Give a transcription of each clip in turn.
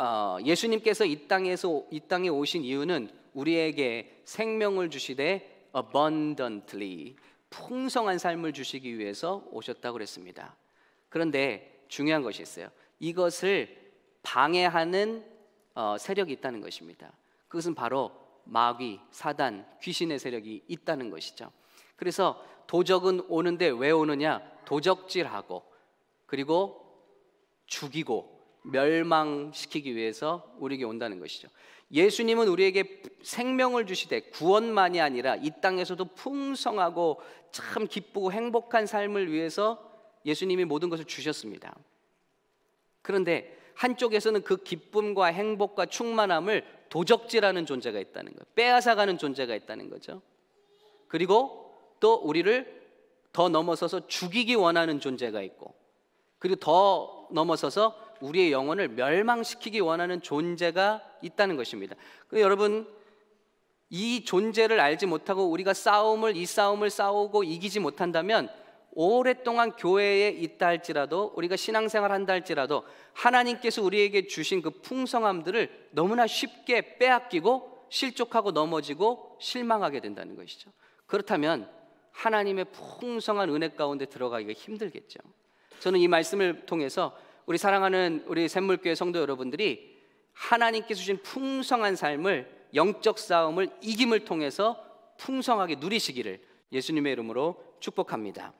어, 예수님께서 이 땅에서 이 땅에 오신 이유는 우리에게 생명을 주시되 abundantly 풍성한 삶을 주시기 위해서 오셨다고 그랬습니다. 그런데 중요한 것이 있어요. 이것을 방해하는 어, 세력이 있다는 것입니다. 그것은 바로 마귀, 사단, 귀신의 세력이 있다는 것이죠. 그래서 도적은 오는데 왜 오느냐? 도적질하고 그리고 죽이고 멸망시키기 위해서 우리에게 온다는 것이죠. 예수님은 우리에게 생명을 주시되 구원만이 아니라 이 땅에서도 풍성하고 참 기쁘고 행복한 삶을 위해서 예수님이 모든 것을 주셨습니다. 그런데 한쪽에서는 그 기쁨과 행복과 충만함을 도적질하는 존재가 있다는 거예요. 빼앗아가는 존재가 있다는 거죠. 그리고 또 우리를 더 넘어서서 죽이기 원하는 존재가 있고 그리고 더 넘어서서 우리의 영혼을 멸망시키기 원하는 존재가 있다는 것입니다. 그 여러분 이 존재를 알지 못하고 우리가 싸움을 이 싸움을 싸우고 이기지 못한다면 오랫동안 교회에 있다 할지라도 우리가 신앙생활 한다 할지라도 하나님께서 우리에게 주신 그 풍성함들을 너무나 쉽게 빼앗기고 실족하고 넘어지고 실망하게 된다는 것이죠. 그렇다면 하나님의 풍성한 은혜 가운데 들어가기가 힘들겠죠. 저는 이 말씀을 통해서 우리 사랑하는 우리 샘물교회 성도 여러분들이 하나님께서 주신 풍성한 삶을 영적 싸움을 이김을 통해서 풍성하게 누리시기를 예수님의 이름으로 축복합니다.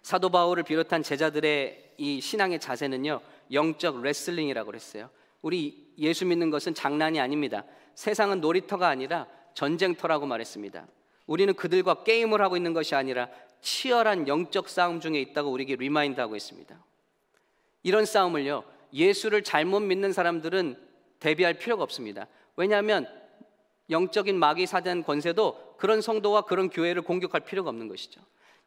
사도 바울을 비롯한 제자들의 이 신앙의 자세는요. 영적 레슬링이라고 했어요. 우리 예수 믿는 것은 장난이 아닙니다. 세상은 놀이터가 아니라 전쟁터라고 말했습니다. 우리는 그들과 게임을 하고 있는 것이 아니라 치열한 영적 싸움 중에 있다고 우리에게 리마인드하고 있습니다. 이런 싸움을요. 예수를 잘못 믿는 사람들은 대비할 필요가 없습니다. 왜냐하면 영적인 마귀 사단 권세도 그런 성도와 그런 교회를 공격할 필요가 없는 것이죠.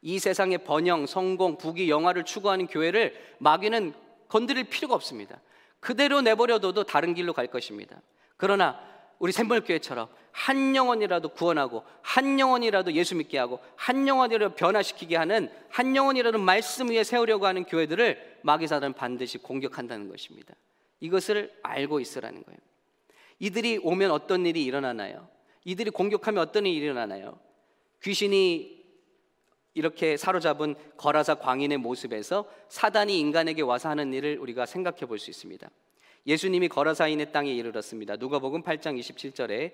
이 세상의 번영, 성공, 부귀, 영화를 추구하는 교회를 마귀는 건드릴 필요가 없습니다. 그대로 내버려둬도 다른 길로 갈 것입니다. 그러나 우리 샘벌교회처럼 한 영혼이라도 구원하고 한 영혼이라도 예수 믿게 하고 한 영혼이라도 변화시키게 하는 한 영혼이라도 말씀 위에 세우려고 하는 교회들을 마귀사단은 반드시 공격한다는 것입니다. 이것을 알고 있으라는 거예요. 이들이 오면 어떤 일이 일어나나요? 이들이 공격하면 어떤 일이 일어나나요? 귀신이 이렇게 사로잡은 거라사 광인의 모습에서 사단이 인간에게 와서 하는 일을 우리가 생각해 볼 수 있습니다. 예수님이 걸어 사인의 땅에 이르렀습니다. 누가복음 8장 27절에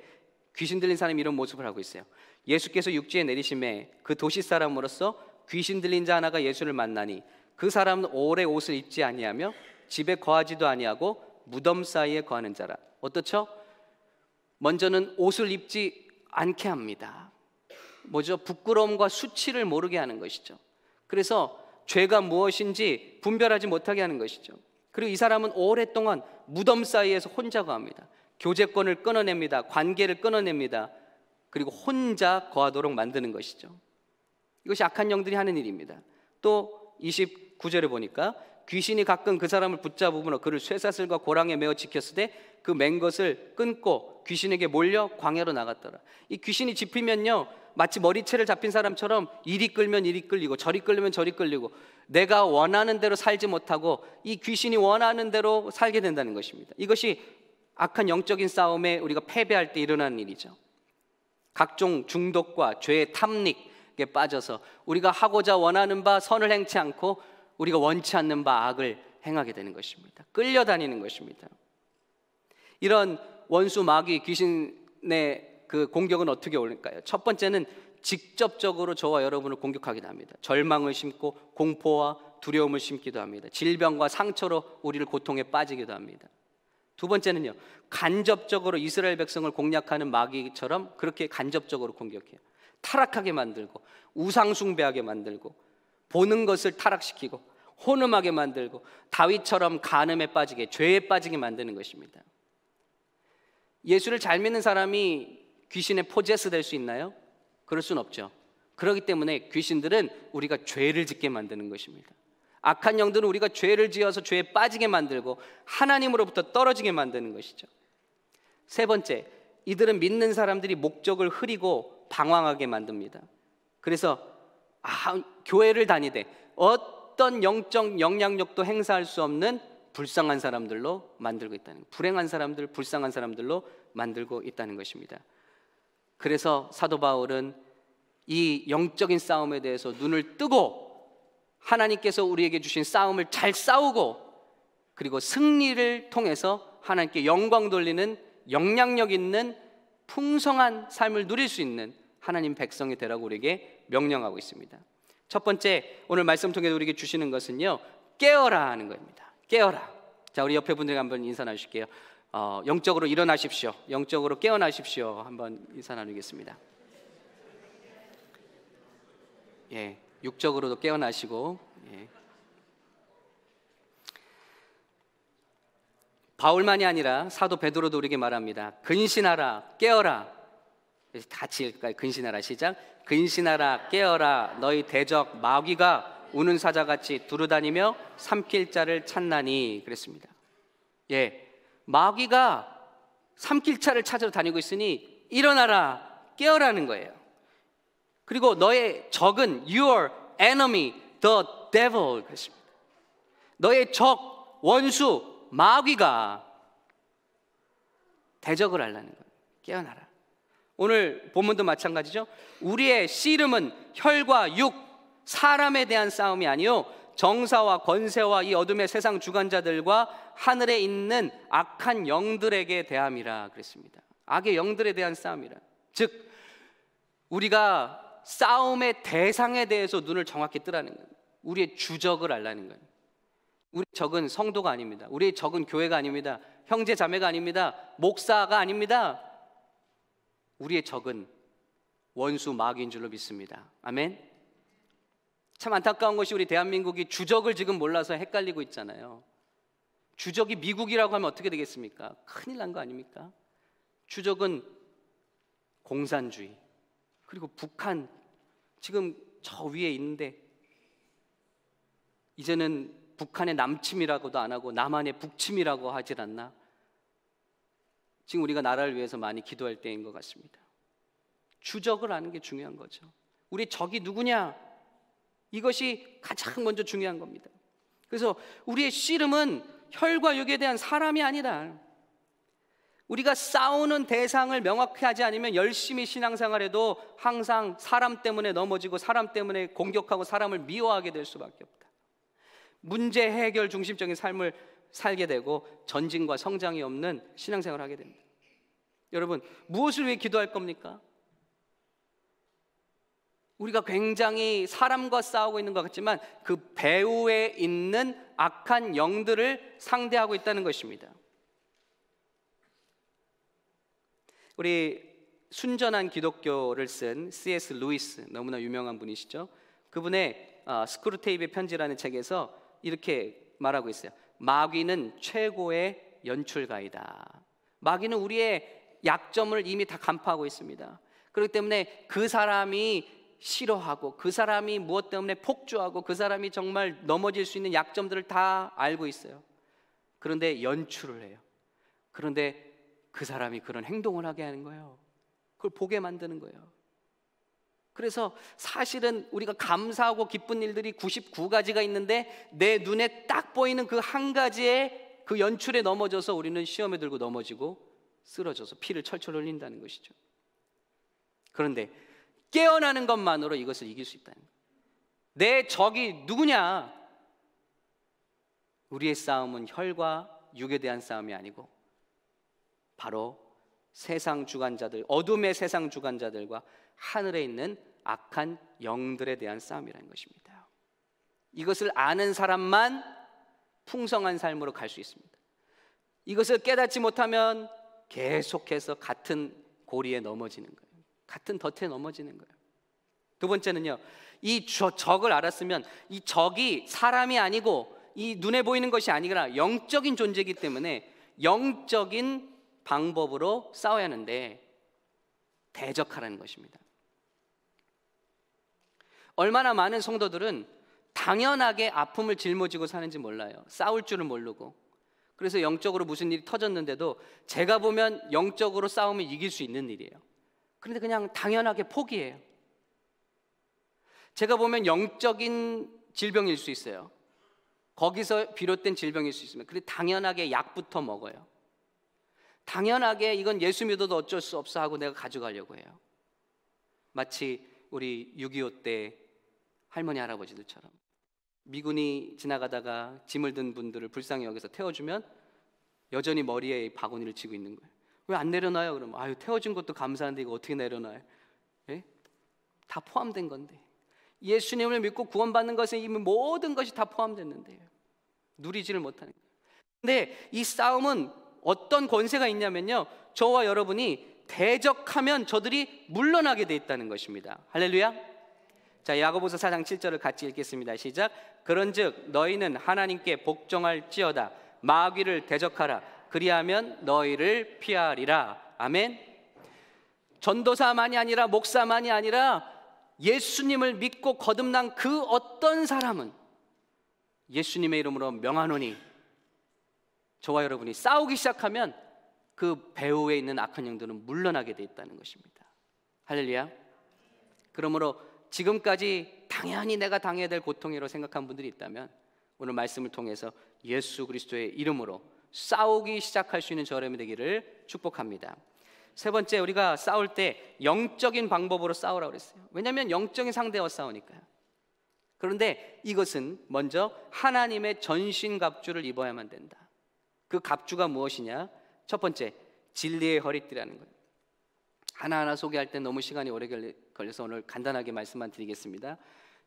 귀신 들린 사람 이런 모습을 하고 있어요. 예수께서 육지에 내리심에 그 도시 사람으로서 귀신 들린 자 하나가 예수를 만나니 그 사람은 오래 옷을 입지 아니하며 집에 거하지도 아니하고 무덤 사이에 거하는 자라. 어떻죠? 먼저는 옷을 입지 않게 합니다. 뭐죠? 부끄러움과 수치를 모르게 하는 것이죠. 그래서 죄가 무엇인지 분별하지 못하게 하는 것이죠. 그리고 이 사람은 오랫동안 무덤 사이에서 혼자 거합니다. 교제권을 끊어냅니다. 관계를 끊어냅니다. 그리고 혼자 거하도록 만드는 것이죠. 이것이 악한 영들이 하는 일입니다. 또 구절에 보니까 귀신이 가끔 그 사람을 붙잡으므로 그를 쇠사슬과 고랑에 매어 지켰을 때그맨 것을 끊고 귀신에게 몰려 광야로 나갔더라. 이 귀신이 집히면요. 마치 머리채를 잡힌 사람처럼 이리 끌면 이리 끌리고 저리 끌면 저리 끌리고 내가 원하는 대로 살지 못하고 이 귀신이 원하는 대로 살게 된다는 것입니다. 이것이 악한 영적인 싸움에 우리가 패배할 때 일어나는 일이죠. 각종 중독과 죄의 탐닉에 빠져서 우리가 하고자 원하는 바 선을 행치 않고 우리가 원치 않는 바 악을 행하게 되는 것입니다. 끌려다니는 것입니다. 이런 원수 마귀 귀신의 그 공격은 어떻게 올릴까요? 첫 번째는 직접적으로 저와 여러분을 공격하기도 합니다. 절망을 심고 공포와 두려움을 심기도 합니다. 질병과 상처로 우리를 고통에 빠지기도 합니다. 두 번째는요. 간접적으로 이스라엘 백성을 공략하는 마귀처럼 그렇게 간접적으로 공격해요. 타락하게 만들고 우상 숭배하게 만들고 보는 것을 타락시키고 혼음하게 만들고 다윗처럼 간음에 빠지게 죄에 빠지게 만드는 것입니다. 예수를 잘 믿는 사람이 귀신에 포제스 될 수 있나요? 그럴 수 없죠. 그렇기 때문에 귀신들은 우리가 죄를 짓게 만드는 것입니다. 악한 영들은 우리가 죄를 지어서 죄에 빠지게 만들고 하나님으로부터 떨어지게 만드는 것이죠. 세 번째, 이들은 믿는 사람들이 목적을 흐리고 방황하게 만듭니다. 그래서 아, 교회를 다니되 어 어떤 영적 영향력도 행사할 수 없는 불쌍한 사람들로 만들고 있다는 불행한 사람들, 불쌍한 사람들로 만들고 있다는 것입니다. 그래서 사도 바울은 이 영적인 싸움에 대해서 눈을 뜨고 하나님께서 우리에게 주신 싸움을 잘 싸우고 그리고 승리를 통해서 하나님께 영광 돌리는 영향력 있는 풍성한 삶을 누릴 수 있는 하나님 백성이 되라고 우리에게 명령하고 있습니다. 첫 번째 오늘 말씀 통해 우리에게 주시는 것은요 깨어라 하는 겁니다. 깨어라. 자 우리 옆에 분들 한번 인사 나주실게요. 어, 영적으로 일어나십시오. 영적으로 깨어나십시오. 한번 인사 나누겠습니다. 예, 육적으로도 깨어나시고. 예. 바울만이 아니라 사도 베드로도 우리에게 말합니다. 근신하라, 깨어라. 같이 읽을까요? 근신하라 시작. 근신하라 깨어라 너희 대적 마귀가 우는 사자같이 두루다니며 삼킬 자를 찾나니 그랬습니다. 예. 마귀가 삼킬 자를 찾으러 다니고 있으니 일어나라 깨어라는 거예요. 그리고 너의 적은 your enemy the devil 그랬습니다. 너의 적 원수 마귀가 대적을 하려는 거예요. 깨어나라. 오늘 본문도 마찬가지죠. 우리의 씨름은 혈과 육, 사람에 대한 싸움이 아니요 정사와 권세와 이 어둠의 세상 주관자들과 하늘에 있는 악한 영들에게 대함이라 그랬습니다. 악의 영들에 대한 싸움이라. 즉 우리가 싸움의 대상에 대해서 눈을 정확히 뜨라는 거 우리의 주적을 알라는 거 우리 적은 성도가 아닙니다. 우리의 적은 교회가 아닙니다. 형제 자매가 아닙니다. 목사가 아닙니다. 우리의 적은 원수 마귀인 줄로 믿습니다. 아멘. 참 안타까운 것이 우리 대한민국이 주적을 지금 몰라서 헷갈리고 있잖아요. 주적이 미국이라고 하면 어떻게 되겠습니까? 큰일 난 거 아닙니까? 주적은 공산주의 그리고 북한 지금 저 위에 있는데 이제는 북한의 남침이라고도 안 하고 남한의 북침이라고 하질 않나? 지금 우리가 나라를 위해서 많이 기도할 때인 것 같습니다. 주적을 아는 게 중요한 거죠. 우리 적이 누구냐? 이것이 가장 먼저 중요한 겁니다. 그래서 우리의 씨름은 혈과 육에 대한 사람이 아니다. 우리가 싸우는 대상을 명확히 하지 않으면 열심히 신앙생활해도 항상 사람 때문에 넘어지고 사람 때문에 공격하고 사람을 미워하게 될 수밖에 없다. 문제 해결 중심적인 삶을 살게 되고 전진과 성장이 없는 신앙생활을 하게 됩니다. 여러분, 무엇을 위해 기도할 겁니까? 우리가 굉장히 사람과 싸우고 있는 것 같지만 그 배후에 있는 악한 영들을 상대하고 있다는 것입니다. 우리 순전한 기독교를 쓴 C.S. 루이스 너무나 유명한 분이시죠. 그분의 아, 스크루테이프 편지라는 책에서 이렇게 말하고 있어요. 마귀는 최고의 연출가이다. 마귀는 우리의 약점을 이미 다 간파하고 있습니다. 그렇기 때문에 그 사람이 싫어하고 그 사람이 무엇 때문에 폭주하고 그 사람이 정말 넘어질 수 있는 약점들을 다 알고 있어요. 그런데 연출을 해요. 그런데 그 사람이 그런 행동을 하게 하는 거예요. 그걸 보게 만드는 거예요. 그래서 사실은 우리가 감사하고 기쁜 일들이 99가지가 있는데 내 눈에 딱 보이는 그 한가지의그 연출에 넘어져서 우리는 시험에 들고 넘어지고 쓰러져서 피를 철철 흘린다는 것이죠. 그런데 깨어나는 것만으로 이것을 이길 수 있다는 거예요. 내 적이 누구냐? 우리의 싸움은 혈과 육에 대한 싸움이 아니고 바로 세상 주관자들, 어둠의 세상 주관자들과 하늘에 있는 악한 영들에 대한 싸움이라는 것입니다. 이것을 아는 사람만 풍성한 삶으로 갈 수 있습니다. 이것을 깨닫지 못하면 계속해서 같은 고리에 넘어지는 거예요. 같은 덫에 넘어지는 거예요. 두 번째는요. 이 적을 알았으면 이 적이 사람이 아니고 이 눈에 보이는 것이 아니라 영적인 존재이기 때문에 영적인 방법으로 싸워야 하는데 대적하라는 것입니다. 얼마나 많은 성도들은 당연하게 아픔을 짊어지고 사는지 몰라요. 싸울 줄은 모르고. 그래서 영적으로 무슨 일이 터졌는데도 제가 보면 영적으로 싸움을 이길 수 있는 일이에요. 그런데 그냥 당연하게 포기해요. 제가 보면 영적인 질병일 수 있어요. 거기서 비롯된 질병일 수 있으면. 근데 당연하게 약부터 먹어요. 당연하게 이건 예수 믿어도 어쩔 수 없어 하고 내가 가져가려고 해요. 마치 우리 6.25 때 할머니 할아버지들처럼 미군이 지나가다가 짐을 든 분들을 불쌍히 여기서 태워주면 여전히 머리에 바구니를 쥐고 있는 거예요. 왜 안 내려놔요? 그러 아유 태워준 것도 감사한데 이거 어떻게 내려놔요? 예? 다 포함된 건데 예수님을 믿고 구원받는 것에 이미 모든 것이 다포함됐는데 누리지를 못하는 거예요. 근데 이 싸움은 어떤 권세가 있냐면요. 저와 여러분이 대적하면 저들이 물러나게 돼 있다는 것입니다. 할렐루야. 자, 야고보서 4장 7절을 같이 읽겠습니다. 시작. 그런즉 너희는 하나님께 복종할지어다 마귀를 대적하라 그리하면 너희를 피하리라. 아멘. 전도사만이 아니라 목사만이 아니라 예수님을 믿고 거듭난 그 어떤 사람은 예수님의 이름으로 명하노니 저와 여러분이 싸우기 시작하면 그 배후에 있는 악한 영들은 물러나게 돼 있다는 것입니다. 할렐루야. 그러므로 지금까지 당연히 내가 당해야 될 고통이라고 생각한 분들이 있다면 오늘 말씀을 통해서 예수 그리스도의 이름으로 싸우기 시작할 수 있는 저렴이 되기를 축복합니다. 세 번째 우리가 싸울 때 영적인 방법으로 싸우라 그랬어요. 왜냐하면 영적인 상대와 싸우니까요. 그런데 이것은 먼저 하나님의 전신 갑주를 입어야만 된다. 그 갑주가 무엇이냐? 첫 번째, 진리의 허리띠라는 거예요. 하나하나 소개할 때 너무 시간이 오래 걸려서 오늘 간단하게 말씀만 드리겠습니다.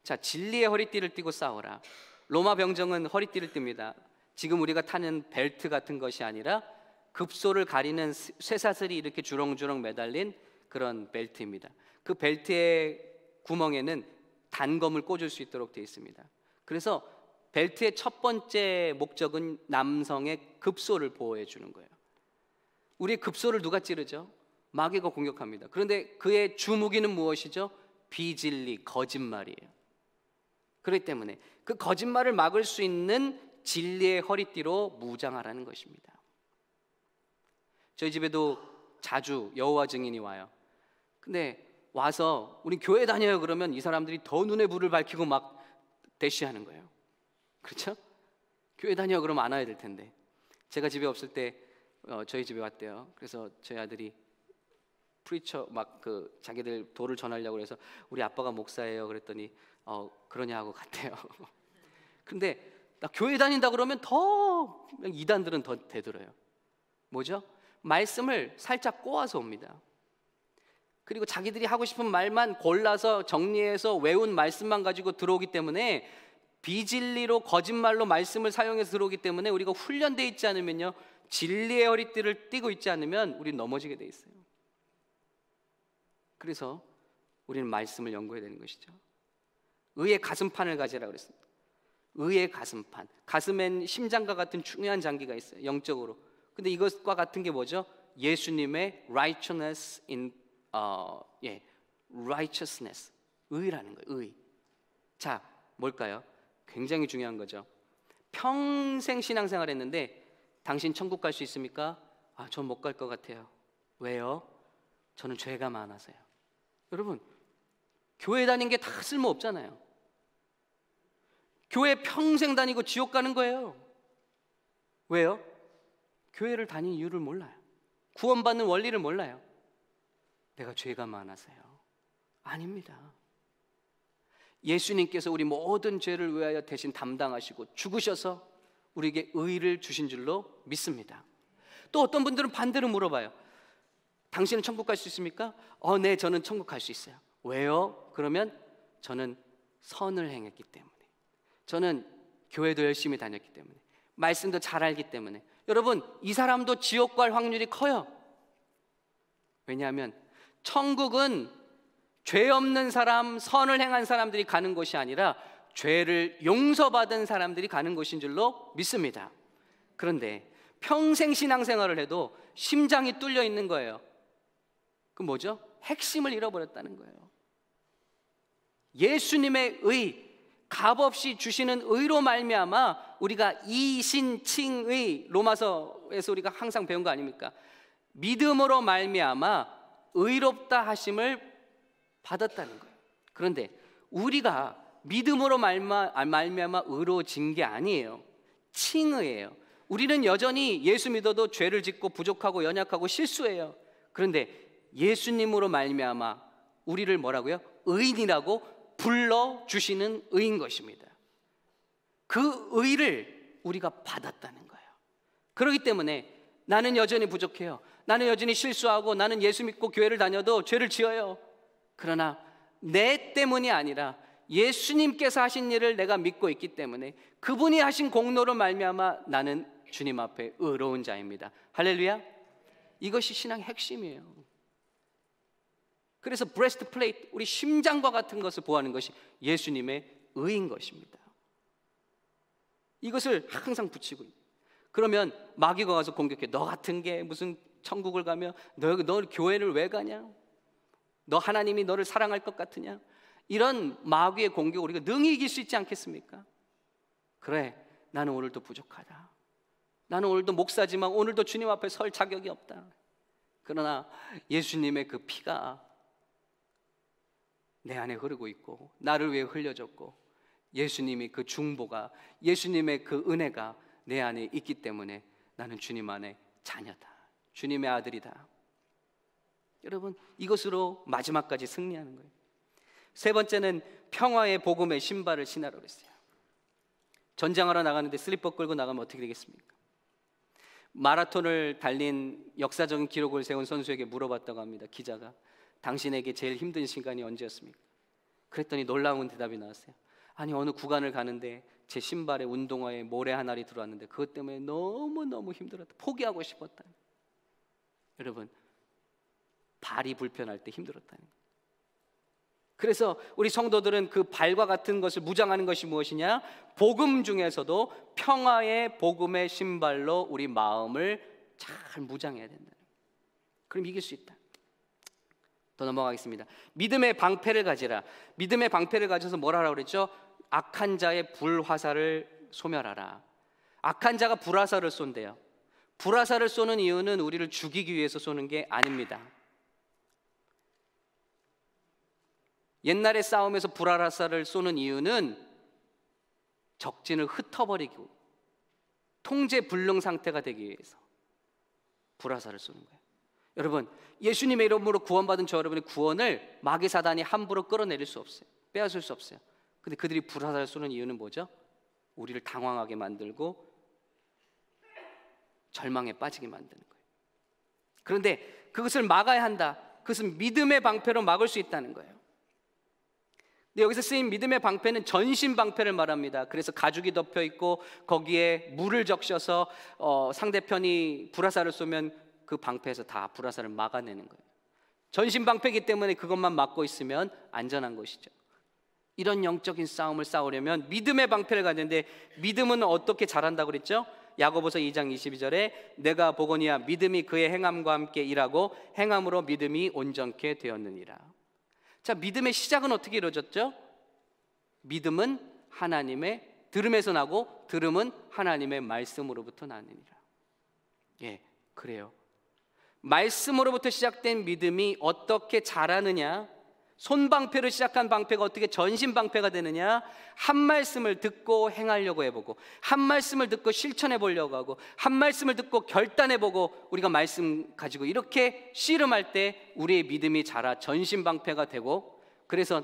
자, 진리의 허리띠를 띠고 싸워라. 로마 병정은 허리띠를 띱니다. 지금 우리가 타는 벨트 같은 것이 아니라 급소를 가리는 쇠사슬이 이렇게 주렁주렁 매달린 그런 벨트입니다. 그 벨트의 구멍에는 단검을 꽂을 수 있도록 되어 있습니다. 그래서 벨트의 첫 번째 목적은 남성의 급소를 보호해 주는 거예요. 우리 급소를 누가 찌르죠? 마귀가 공격합니다. 그런데 그의 주무기는 무엇이죠? 비진리, 거짓말이에요. 그렇기 때문에 그 거짓말을 막을 수 있는 진리의 허리띠로 무장하라는 것입니다. 저희 집에도 자주 여호와 증인이 와요. 근데 와서 우리 교회 다녀요 그러면 이 사람들이 더 눈에 불을 밝히고 막 대시하는 거예요. 그렇죠? 교회 다녀 그러면 안 와야 될 텐데. 제가 집에 없을 때 어, 저희 집에 왔대요. 그래서 저희 아들이 프리처 막 그 자기들 도를 전하려고 그서 우리 아빠가 목사예요. 그랬더니 어 그러냐 고 갔대요. 근데 나 교회 다닌다 그러면 더 이단들은 더 되들어요. 뭐죠? 말씀을 살짝 꼬아서 옵니다. 그리고 자기들이 하고 싶은 말만 골라서 정리해서 외운 말씀만 가지고 들어오기 때문에 비진리로 거짓말로 말씀을 사용해서 들어오기 때문에 우리가 훈련돼 있지 않으면요 진리의 허리띠를 띠고 있지 않으면 우리 넘어지게 돼 있어요. 그래서 우리는 말씀을 연구해야 되는 것이죠. 의의 가슴판을 가지라 그랬습니다. 의의 가슴판. 가슴엔 심장과 같은 중요한 장기가 있어요. 영적으로. 근데 이것과 같은 게 뭐죠? 예수님의 righteousness in 어, 예. righteousness. 의라는 거예요. 의. 자, 뭘까요? 굉장히 중요한 거죠. 평생 신앙생활 했는데 당신 천국 갈 수 있습니까? 아, 전 못 갈 것 같아요. 왜요? 저는 죄가 많아서요. 여러분, 교회 다닌 게 다 쓸모 없잖아요. 교회 평생 다니고 지옥 가는 거예요. 왜요? 교회를 다닌 이유를 몰라요. 구원받는 원리를 몰라요. 내가 죄가 많아서요. 아닙니다. 예수님께서 우리 모든 죄를 위하여 대신 담당하시고 죽으셔서 우리에게 의를 주신 줄로 믿습니다. 또 어떤 분들은 반대로 물어봐요. 당신은 천국 갈 수 있습니까? 어, 네, 저는 천국 갈 수 있어요. 왜요? 그러면 저는 선을 행했기 때문에. 저는 교회도 열심히 다녔기 때문에. 말씀도 잘 알기 때문에. 여러분, 이 사람도 지옥 갈 확률이 커요. 왜냐하면 천국은 죄 없는 사람, 선을 행한 사람들이 가는 곳이 아니라 죄를 용서받은 사람들이 가는 곳인 줄로 믿습니다. 그런데 평생 신앙생활을 해도 심장이 뚫려 있는 거예요. 그 뭐죠? 핵심을 잃어버렸다는 거예요. 예수님의 의, 값없이 주시는 의로 말미암아 우리가 이신칭의 로마서에서 우리가 항상 배운 거 아닙니까? 믿음으로 말미암아 의롭다 하심을 받았다는 거예요. 그런데 우리가 믿음으로 아, 말미암아 의로워진 게 아니에요. 칭의예요. 우리는 여전히 예수 믿어도 죄를 짓고 부족하고 연약하고 실수해요. 그런데 예수님으로 말미암아 우리를 뭐라고요? 의인이라고 불러 주시는 의인 것입니다. 그 의를 우리가 받았다는 거예요. 그러기 때문에 나는 여전히 부족해요. 나는 여전히 실수하고 나는 예수 믿고 교회를 다녀도 죄를 지어요. 그러나 내 때문이 아니라 예수님께서 하신 일을 내가 믿고 있기 때문에 그분이 하신 공로로 말미암아 나는 주님 앞에 의로운 자입니다. 할렐루야. 이것이 신앙의 핵심이에요. 그래서 브레스트 플레이트 우리 심장과 같은 것을 보하는 것이 예수님의 의인 것입니다. 이것을 항상 붙이고 그러면 마귀가 와서 공격해. 너 같은 게 무슨 천국을 가며 너, 너 교회를 왜 가냐? 너 하나님이 너를 사랑할 것 같으냐? 이런 마귀의 공격 우리가 능히 이길 수 있지 않겠습니까? 그래, 나는 오늘도 부족하다. 나는 오늘도 목사지만 오늘도 주님 앞에 설 자격이 없다. 그러나 예수님의 그 피가 내 안에 흐르고 있고 나를 위해 흘려졌고 예수님이 그 중보가 예수님의 그 은혜가 내 안에 있기 때문에 나는 주님 안에 자녀다. 주님의 아들이다. 여러분 이것으로 마지막까지 승리하는 거예요. 세 번째는 평화의 복음의 신발을 신하라고 했어요. 전장하러 나가는데 슬리퍼 끌고 나가면 어떻게 되겠습니까? 마라톤을 달린 역사적인 기록을 세운 선수에게 물어봤다고 합니다. 기자가 당신에게 제일 힘든 시간이 언제였습니까? 그랬더니 놀라운 대답이 나왔어요. 아니 어느 구간을 가는데 제 신발에 운동화에 모래 한 알이 들어왔는데 그것 때문에 너무 너무 힘들었다. 포기하고 싶었다. 여러분 발이 불편할 때 힘들었다는 거예요. 그래서 우리 성도들은 그 발과 같은 것을 무장하는 것이 무엇이냐? 복음 중에서도 평화의 복음의 신발로 우리 마음을 잘 무장해야 된다. 그럼 이길 수 있다. 더 넘어가겠습니다. 믿음의 방패를 가지라. 믿음의 방패를 가져서 뭘 하라고 그랬죠? 악한 자의 불화살을 소멸하라. 악한 자가 불화살을 쏜대요. 불화살을 쏘는 이유는 우리를 죽이기 위해서 쏘는 게 아닙니다. 옛날의 싸움에서 불화라사를 쏘는 이유는 적진을 흩어버리고 통제 불능 상태가 되기 위해서 불화살을 쏘는 거예요. 여러분, 예수님의 이름으로 구원받은 저 여러분의 구원을 마귀 사단이 함부로 끌어내릴 수 없어요. 빼앗을 수 없어요. 근데 그들이 불화살을 쏘는 이유는 뭐죠? 우리를 당황하게 만들고 절망에 빠지게 만드는 거예요. 그런데 그것을 막아야 한다. 그것은 믿음의 방패로 막을 수 있다는 거예요. 근데 여기서 쓰인 믿음의 방패는 전신 방패를 말합니다. 그래서 가죽이 덮여 있고 거기에 물을 적셔서 어, 상대편이 불화살을 쏘면 그 방패에서 다 불화살을 막아내는 거예요. 전신 방패기 때문에 그것만 막고 있으면 안전한 것이죠. 이런 영적인 싸움을 싸우려면 믿음의 방패를 갖는데 믿음은 어떻게 자란다 그랬죠? 야고보서 2장 22절에 내가 보거니와 믿음이 그의 행함과 함께 일하고 행함으로 믿음이 온전케 되었느니라. 자, 믿음의 시작은 어떻게 이루어졌죠? 믿음은 하나님의 들음에서 나고 들음은 하나님의 말씀으로부터 나느니라. 예, 그래요. 말씀으로부터 시작된 믿음이 어떻게 자라느냐? 손방패를 시작한 방패가 어떻게 전신방패가 되느냐? 한 말씀을 듣고 행하려고 해보고, 한 말씀을 듣고 실천해 보려고 하고, 한 말씀을 듣고 결단해 보고, 우리가 말씀 가지고 이렇게 씨름할 때 우리의 믿음이 자라 전신방패가 되고, 그래서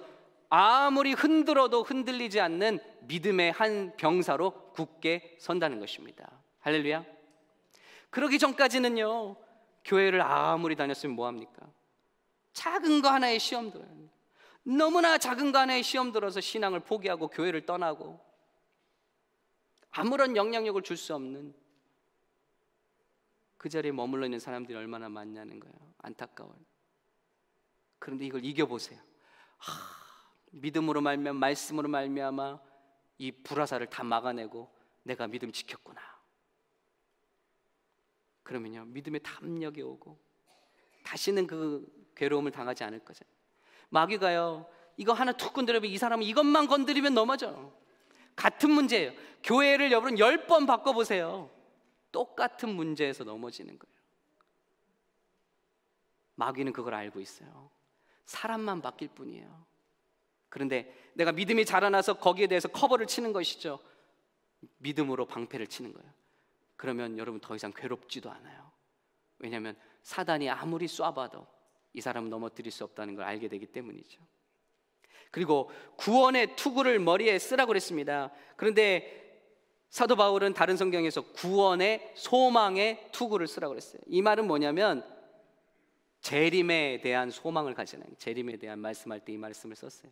아무리 흔들어도 흔들리지 않는 믿음의 한 병사로 굳게 선다는 것입니다. 할렐루야. 그러기 전까지는요, 교회를 아무리 다녔으면 뭐합니까? 작은 거 하나에 시험 들어요. 너무나 작은 거 하나에 시험 들어서 신앙을 포기하고 교회를 떠나고 아무런 영향력을 줄 수 없는 그 자리에 머물러 있는 사람들이 얼마나 많냐는 거예요. 안타까워요. 그런데 이걸 이겨보세요. 믿음으로 말면 말씀으로 말미암아 이 불화사를 다 막아내고 내가 믿음 지켰구나. 그러면요 믿음의 탐력이 오고 다시는 그 괴로움을 당하지 않을 거죠. 마귀가요. 이거 하나 툭 건드리면 이 사람은 이것만 건드리면 넘어져 같은 문제예요. 교회를 여러분 열번 바꿔보세요. 똑같은 문제에서 넘어지는 거예요. 마귀는 그걸 알고 있어요. 사람만 바뀔 뿐이에요. 그런데 내가 믿음이 자라나서 거기에 대해서 커버를 치는 것이죠. 믿음으로 방패를 치는 거예요. 그러면 여러분 더 이상 괴롭지도 않아요. 왜냐하면 사단이 아무리 쏴봐도 이 사람은 넘어뜨릴 수 없다는 걸 알게 되기 때문이죠. 그리고 구원의 투구를 머리에 쓰라고 그랬습니다. 그런데 사도 바울은 다른 성경에서 구원의 소망의 투구를 쓰라고 그랬어요. 이 말은 뭐냐면 재림에 대한 소망을 가지는 재림에 대한 말씀할 때 이 말씀을 썼어요.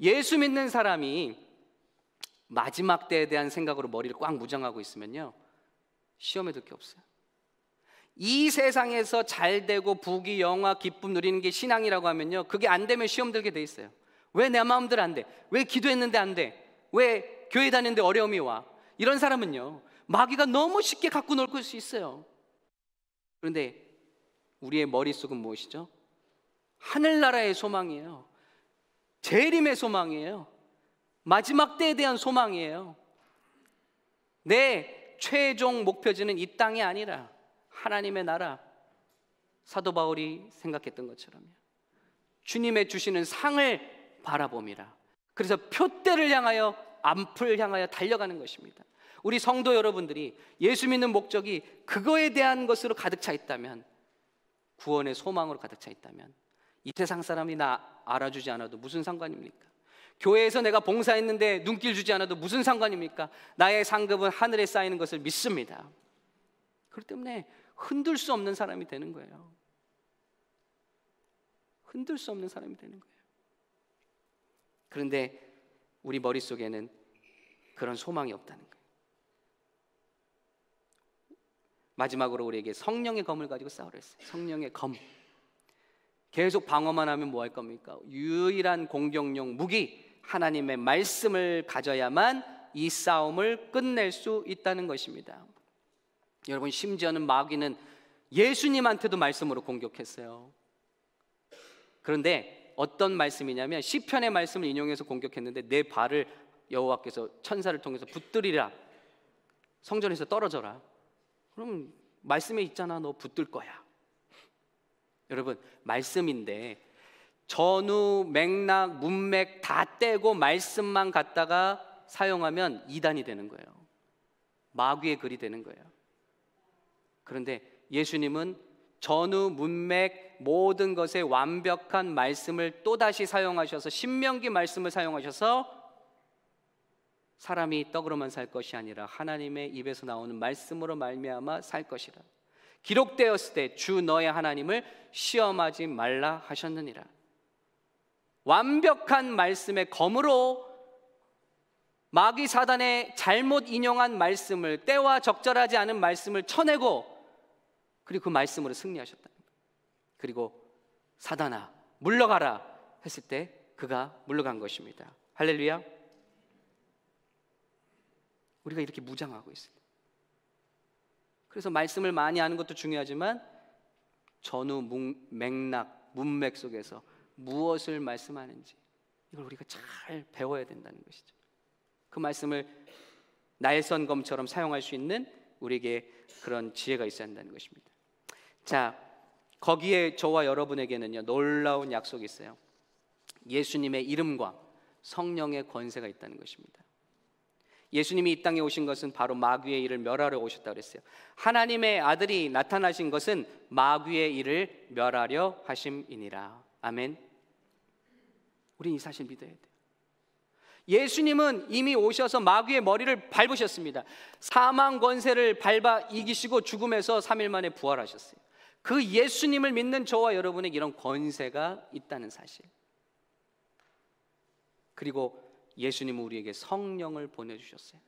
예수 믿는 사람이 마지막 때에 대한 생각으로 머리를 꽉 무장하고 있으면요. 시험에 들게 없어요. 이 세상에서 잘 되고 부귀 영화 기쁨 누리는 게 신앙이라고 하면요. 그게 안 되면 시험 들게 돼 있어요. 왜 내 마음대로 안 돼? 왜 기도했는데 안 돼? 왜 교회 다니는데 어려움이 와? 이런 사람은요. 마귀가 너무 쉽게 갖고 놀수 있어요. 그런데 우리의 머릿속은 무엇이죠? 하늘나라의 소망이에요. 재림의 소망이에요. 마지막 때에 대한 소망이에요. 내 최종 목표지는 이 땅이 아니라 하나님의 나라 사도 바울이 생각했던 것처럼요. 주님의 주시는 상을 바라봅이라 그래서 표대를 향하여 암풀 향하여 달려가는 것입니다. 우리 성도 여러분들이 예수 믿는 목적이 그거에 대한 것으로 가득 차 있다면 구원의 소망으로 가득 차 있다면 이 세상 사람이 나 알아주지 않아도 무슨 상관입니까? 교회에서 내가 봉사했는데 눈길 주지 않아도 무슨 상관입니까? 나의 상급은 하늘에 쌓이는 것을 믿습니다. 그렇기 때문에 흔들 수 없는 사람이 되는 거예요. 흔들 수 없는 사람이 되는 거예요. 그런데 우리 머릿속에는 그런 소망이 없다는 거예요. 마지막으로 우리에게 성령의 검을 가지고 싸우라 했어요. 성령의 검. 계속 방어만 하면 뭐 할 겁니까? 유일한 공격용 무기 하나님의 말씀을 가져야만 이 싸움을 끝낼 수 있다는 것입니다. 여러분 심지어는 마귀는 예수님한테도 말씀으로 공격했어요. 그런데 어떤 말씀이냐면 시편의 말씀을 인용해서 공격했는데 내 발을 여호와께서 천사를 통해서 붙들이라 성전에서 떨어져라. 그럼 말씀에 있잖아 너 붙들 거야. 여러분 말씀인데 전후 맥락 문맥 다 떼고 말씀만 갖다가 사용하면 이단이 되는 거예요. 마귀의 글이 되는 거예요. 그런데 예수님은 전후 문맥 모든 것에 완벽한 말씀을 또다시 사용하셔서 신명기 말씀을 사용하셔서 사람이 떡으로만 살 것이 아니라 하나님의 입에서 나오는 말씀으로 말미암아 살 것이라 기록되었을 때 주 너의 하나님을 시험하지 말라 하셨느니라 완벽한 말씀의 검으로 마귀 사단의 잘못 인용한 말씀을 때와 적절하지 않은 말씀을 쳐내고 그리고 그 말씀으로 승리하셨다. 그리고 사단아 물러가라 했을 때 그가 물러간 것입니다. 할렐루야. 우리가 이렇게 무장하고 있습니 그래서 말씀을 많이 아는 것도 중요하지만 전후 맥락, 문맥 속에서 무엇을 말씀하는지 이걸 우리가 잘 배워야 된다는 것이죠. 그 말씀을 나의 선검처럼 사용할 수 있는 우리에게 그런 지혜가 있어야 한다는 것입니다. 자, 거기에 저와 여러분에게는요, 놀라운 약속이 있어요. 예수님의 이름과 성령의 권세가 있다는 것입니다. 예수님이 이 땅에 오신 것은 바로 마귀의 일을 멸하러 오셨다 그랬어요. 하나님의 아들이 나타나신 것은 마귀의 일을 멸하려 하심이니라. 아멘. 우린 이 사실 믿어야 돼요. 예수님은 이미 오셔서 마귀의 머리를 밟으셨습니다. 사망 권세를 밟아 이기시고 죽음에서 3일 만에 부활하셨어요. 그 예수님을 믿는 저와 여러분에게 이런 권세가 있다는 사실. 그리고 예수님은 우리에게 성령을 보내주셨어요.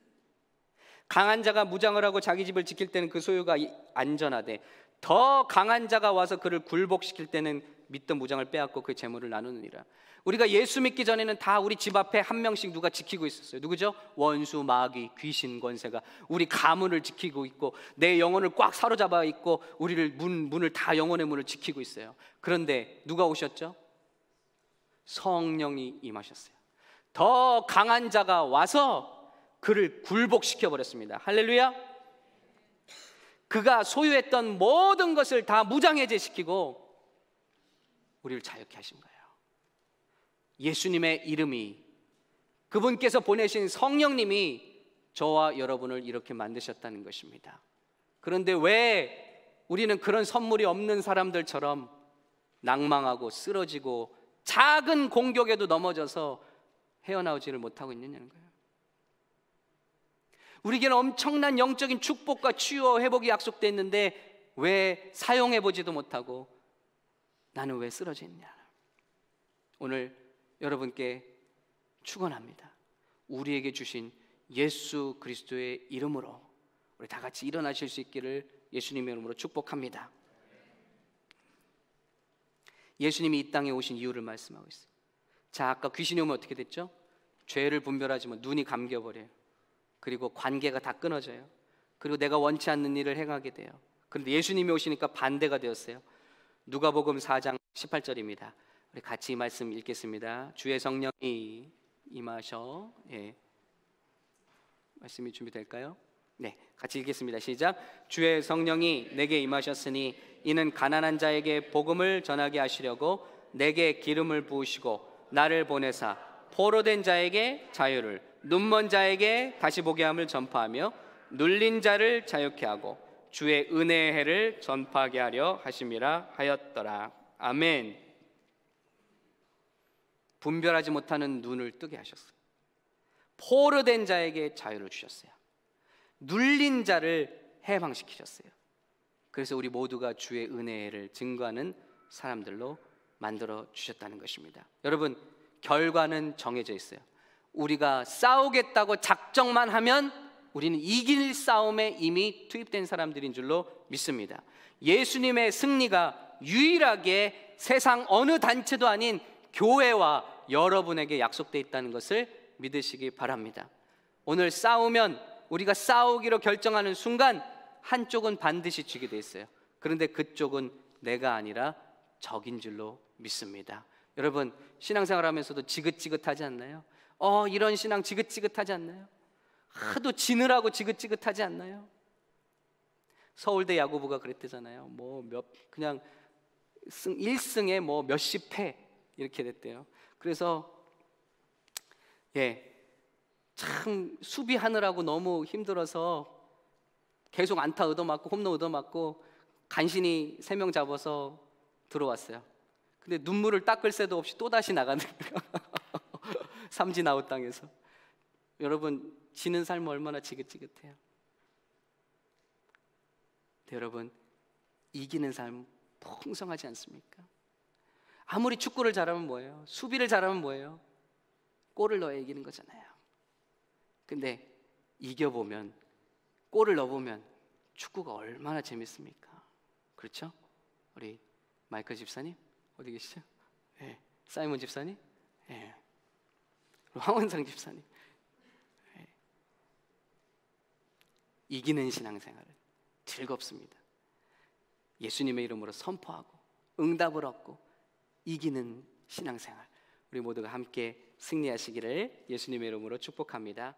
강한 자가 무장을 하고 자기 집을 지킬 때는 그 소유가 안전하되 더 강한 자가 와서 그를 굴복시킬 때는 믿던 무장을 빼앗고 그 재물을 나누느니라. 우리가 예수 믿기 전에는 다 우리 집 앞에 한 명씩 누가 지키고 있었어요. 누구죠? 원수, 마귀, 귀신, 권세가 우리 가문을 지키고 있고 내 영혼을 꽉 사로잡아 있고 우리를 문 문을 다 영혼의 문을 지키고 있어요. 그런데 누가 오셨죠? 성령이 임하셨어요. 더 강한 자가 와서 그를 굴복시켜 버렸습니다. 할렐루야. 그가 소유했던 모든 것을 다 무장해제시키고 우리를 자유케 하신 거예요. 예수님의 이름이 그분께서 보내신 성령님이 저와 여러분을 이렇게 만드셨다는 것입니다. 그런데 왜 우리는 그런 선물이 없는 사람들처럼 낭망하고 쓰러지고 작은 공격에도 넘어져서 헤어나오지를 못하고 있느냐는 거예요. 우리에게는 엄청난 영적인 축복과 치유와 회복이 약속되어 있는데 왜 사용해 보지도 못하고 나는 왜 쓰러졌냐? 오늘 여러분께 축원합니다. 우리에게 주신 예수 그리스도의 이름으로 우리 다 같이 일어나실 수 있기를 예수님의 이름으로 축복합니다. 예수님이 이 땅에 오신 이유를 말씀하고 있어요. 자, 아까 귀신이 오면 어떻게 됐죠? 죄를 분별하지만 눈이 감겨 버려요. 그리고 관계가 다 끊어져요. 그리고 내가 원치 않는 일을 행하게 돼요. 그런데 예수님이 오시니까 반대가 되었어요. 누가복음 4장 18절입니다. 우리 같이 말씀 읽겠습니다. 주의 성령이 임하셔. 예. 말씀이 준비될까요? 네, 같이 읽겠습니다. 시작. 주의 성령이 내게 임하셨으니 이는 가난한 자에게 복음을 전하게 하시려고 내게 기름을 부으시고 나를 보내사 포로된 자에게 자유를 눈먼 자에게 다시 보게 함을 전파하며 눌린 자를 자유케 하고 주의 은혜의 해를 전파하게 하려 하심이라 하였더라. 아멘. 분별하지 못하는 눈을 뜨게 하셨어요. 포로된 자에게 자유를 주셨어요. 눌린 자를 해방시키셨어요. 그래서 우리 모두가 주의 은혜를 증거하는 사람들로 만들어 주셨다는 것입니다. 여러분, 결과는 정해져 있어요. 우리가 싸우겠다고 작정만 하면 우리는 이길 싸움에 이미 투입된 사람들인 줄로 믿습니다. 예수님의 승리가 유일하게 세상 어느 단체도 아닌 교회와 여러분에게 약속돼 있다는 것을 믿으시기 바랍니다. 오늘 싸우면 우리가 싸우기로 결정하는 순간 한쪽은 반드시 지게 돼 있어요. 그런데 그쪽은 내가 아니라 적인 줄로 믿습니다. 여러분 신앙생활하면서도 지긋지긋하지 않나요? 어 이런 신앙 지긋지긋하지 않나요? 하도 지느라고 지긋지긋하지 않나요? 서울대 야구부가 그랬대잖아요. 뭐 몇 그냥 승 1승에 뭐 몇십 회 이렇게 됐대요. 그래서 예. 참 수비하느라고 너무 힘들어서 계속 안타 얻어맞고 홈런 얻어맞고 간신히 세 명 잡아서 들어왔어요. 근데 눈물을 닦을 새도 없이 또 다시 나가는 삼진 아웃 땅에서. 여러분 지는 삶 얼마나 지긋지긋해요. 여러분 이기는 삶 풍성하지 않습니까? 아무리 축구를 잘하면 뭐예요? 수비를 잘하면 뭐예요? 골을 넣어 이기는 거잖아요. 근데 이겨보면 골을 넣어보면 축구가 얼마나 재밌습니까? 그렇죠? 우리 마이클 집사님 어디 계시죠? 네. 사이먼 집사님, 네. 황원상 집사님. 이기는 신앙생활을 즐겁습니다. 예수님의 이름으로 선포하고 응답을 얻고 이기는 신앙생활 우리 모두가 함께 승리하시기를 예수님의 이름으로 축복합니다.